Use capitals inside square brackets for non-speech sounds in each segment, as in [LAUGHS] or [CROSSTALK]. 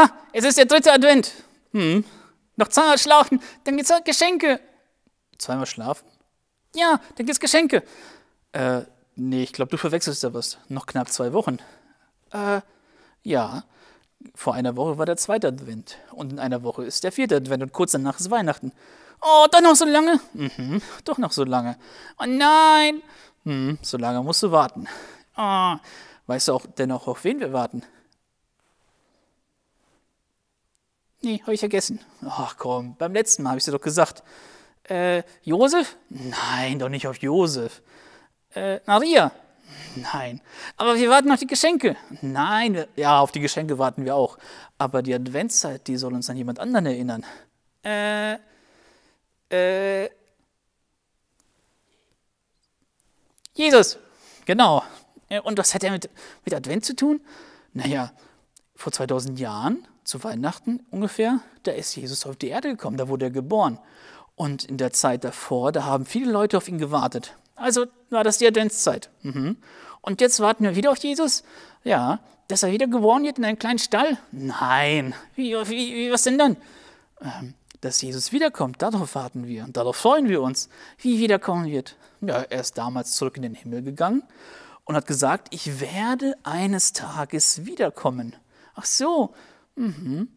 Ha, es ist der dritte Advent. Hm, noch zweimal schlafen, dann gibt's Geschenke. Zweimal schlafen? Ja, dann gibt's Geschenke. Äh, nee, ich glaube, du verwechselst da was. Noch knapp zwei Wochen. Äh, ja. Vor einer Woche war der zweite Advent und in einer Woche ist der vierte Advent und kurz danach ist Weihnachten. Oh, doch noch so lange? Mhm, doch noch so lange. Oh nein! Hm, so lange musst du warten. Oh, weißt du auch dennoch, auf wen wir warten? Nee, habe ich vergessen. Ach komm, beim letzten Mal habe ich dir doch gesagt. Äh, Josef? Nein, doch nicht auf Josef. Äh, Maria? Nein. Aber wir warten auf die Geschenke. Nein, ja, auf die Geschenke warten wir auch. Aber die Adventszeit, die soll uns an jemand anderen erinnern. Äh, äh, Jesus. Genau. Äh, und was hat er mit, mit Advent zu tun? Naja, vor 2000 Jahren zu Weihnachten ungefähr, da ist Jesus auf die Erde gekommen, da wurde er geboren. Und in der Zeit davor, da haben viele Leute auf ihn gewartet. Also war das die Adventszeit. Mhm. Und jetzt warten wir wieder auf Jesus? Ja. Dass er wieder geboren wird in einem kleinen Stall? Nein. Wie, wie, wie was denn dann? Ähm, dass Jesus wiederkommt, darauf warten wir und darauf freuen wir uns, wie wiederkommen wird. Ja, er ist damals zurück in den Himmel gegangen und hat gesagt, ich werde eines Tages wiederkommen. Ach so, Mhm.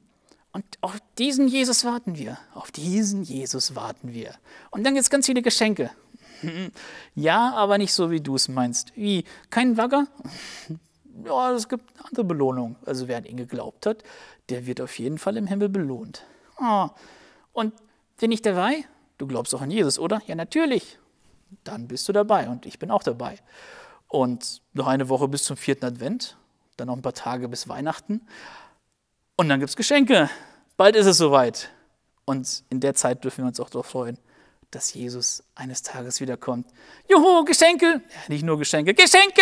Und auf diesen Jesus warten wir. Auf diesen Jesus warten wir. Und dann gibt es ganz viele Geschenke. [LAUGHS] Ja, aber nicht so, wie du es meinst. Wie? Kein Wagger? [LAUGHS] Ja, es gibt eine andere Belohnung. Also wer an ihn geglaubt hat, der wird auf jeden Fall im Himmel belohnt. Oh. Und bin ich dabei? Du glaubst auch an Jesus, oder? Ja, natürlich. Dann bist du dabei und ich bin auch dabei. Und noch eine Woche bis zum vierten Advent, dann noch ein paar Tage bis Weihnachten. Und dann gibt es Geschenke. Bald ist es soweit. Und in der Zeit dürfen wir uns auch darauf freuen, dass Jesus eines Tages wiederkommt. Juhu, Geschenke! Nicht nur Geschenke, Geschenke!